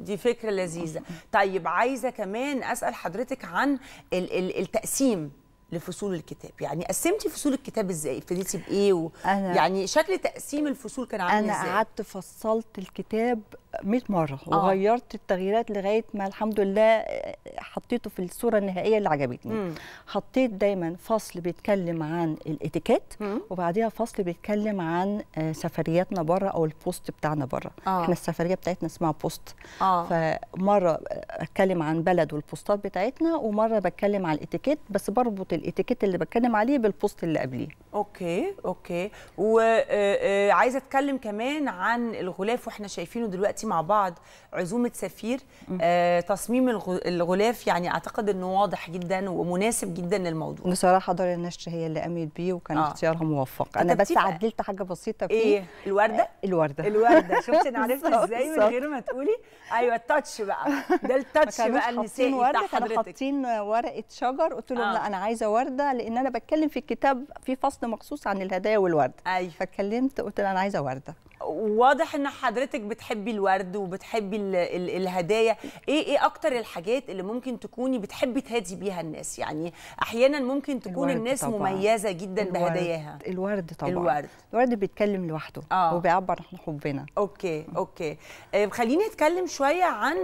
دي فكره لذيذه طيب عايزه كمان اسال حضرتك عن ال ال التقسيم لفصول الكتاب يعني قسمتي فصول الكتاب ازاي ابتديتي بايه و... أنا يعني شكل تقسيم الفصول كان عامل ازاي انا قعدت فصلت الكتاب 100 مره آه. وغيرت التغييرات لغايه ما الحمد لله آه، حطيته في الصوره النهائيه اللي عجبتني مم. حطيت دايما فصل بيتكلم عن الاتيكيت وبعديها فصل بيتكلم عن آه، سفرياتنا بره او البوست بتاعنا بره آه. احنا السفريه بتاعتنا اسمها بوست آه. فمره آه، اتكلم عن بلد والبوستات بتاعتنا ومره بتكلم عن الاتيكيت بس بربط الاتيكيت اللي بتكلم عليه بالبوست اللي قبليه اوكي اوكي وعايزه اتكلم كمان عن الغلاف واحنا شايفينه دلوقتي مع مع بعض عزومه سفير آه تصميم الغلاف يعني اعتقد انه واضح جدا ومناسب جدا للموضوع بصراحه دار النشر هي اللي قامت بيه وكان آه. اختيارها موفق انا بس عدلت حاجه بسيطه فيه ايه الورده آه الورده الورده شفت انا عرفت ازاي من غير ما تقولي ايوه التاتش بقى ده التاتش بقى النسائي بتاع حضرتك حاطين ورقه شجر قلت لهم آه. لا انا عايزه ورده لان انا بتكلم في الكتاب في فصل مخصوص عن الهدايا والورد أيوة. فاتكلمت قلت انا عايزه ورده واضح ان حضرتك بتحبي الورد وبتحبي الـ الـ الهدايا ايه ايه اكتر الحاجات اللي ممكن تكوني بتحبي تهدي بيها الناس يعني احيانا ممكن تكون الناس طبعًا. مميزه جدا الورد. بهداياها الورد طبعا الورد الورد بيتكلم لوحده آه. وبيعبر عن حبنا اوكي اوكي آه خليني اتكلم شويه عن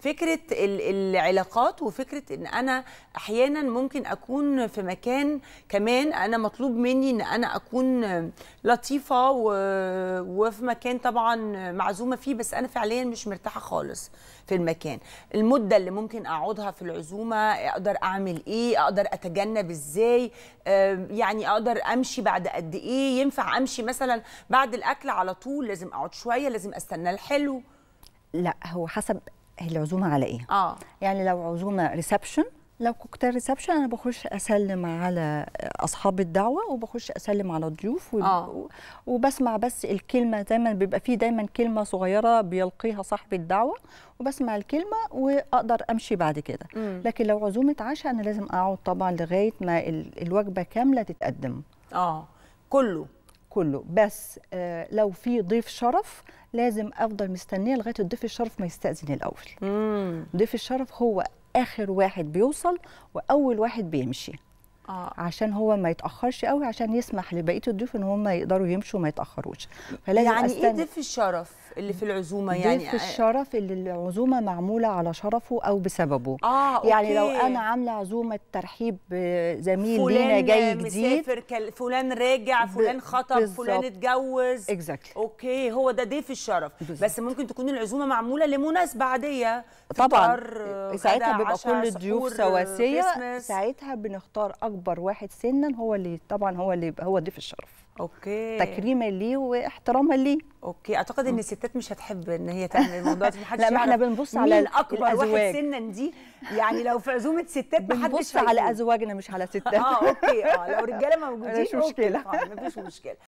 فكره العلاقات وفكره ان انا احيانا ممكن اكون في مكان كمان انا مطلوب مني ان انا اكون لطيفه و وفي مكان طبعا معزومه فيه بس انا فعليا مش مرتاحه خالص في المكان المده اللي ممكن اقعدها في العزومه اقدر اعمل ايه اقدر اتجنب ازاي يعني اقدر امشي بعد قد ايه ينفع امشي مثلا بعد الاكل على طول لازم اقعد شويه لازم استنى الحلو لا هو حسب العزومه على ايه اه يعني لو عزومه ريسبشن لو كوكتيل ريسبشن انا بخش اسلم على اصحاب الدعوه وبخش اسلم على الضيوف وب... آه. وبسمع بس الكلمه دايما بيبقى فيه دايما كلمه صغيره بيلقيها صاحب الدعوه وبسمع الكلمه واقدر امشي بعد كده م. لكن لو عزومه عشاء انا لازم اقعد طبعا لغايه ما الوجبه كامله تتقدم اه كله كله بس آه لو في ضيف شرف لازم افضل مستنيه لغايه الضيف الشرف ما يستاذن الاول امم ضيف الشرف هو اخر واحد بيوصل واول واحد بيمشي آه. عشان هو ما يتاخرش قوي عشان يسمح لبقيه الضيوف ان هم يقدروا يمشوا ما يتاخروش يعني ايه ضيف الشرف اللي في العزومه يعني ضيف الشرف اللي العزومه معموله على شرفه او بسببه آه، أوكي. يعني لو انا عامله عزومه ترحيب زميل لينا جاي جديد فلان فلان راجع فلان خطب بالزبط. فلان اتجوز exactly. اوكي هو ده ضيف الشرف بالزبط. بس ممكن تكون العزومه معموله لمناسبه عاديه طبعا ساعتها بيبقى كل الضيوف سواسيه ساعتها بنختار اكبر اكبر واحد سنا هو اللي طبعا هو اللي يبقى هو ضيف الشرف اوكي تكريما ليه واحتراما ليه اوكي اعتقد ان الستات مش هتحب ان هي تعمل الموضوع ده محدش لا ما احنا بنبص على الاكبر واحد سنا دي يعني لو في عزومه ستات محدش بنبص على ازواجنا مش على ستات اه اوكي اه لو رجاله موجودين مش مشكله مفيش مشكله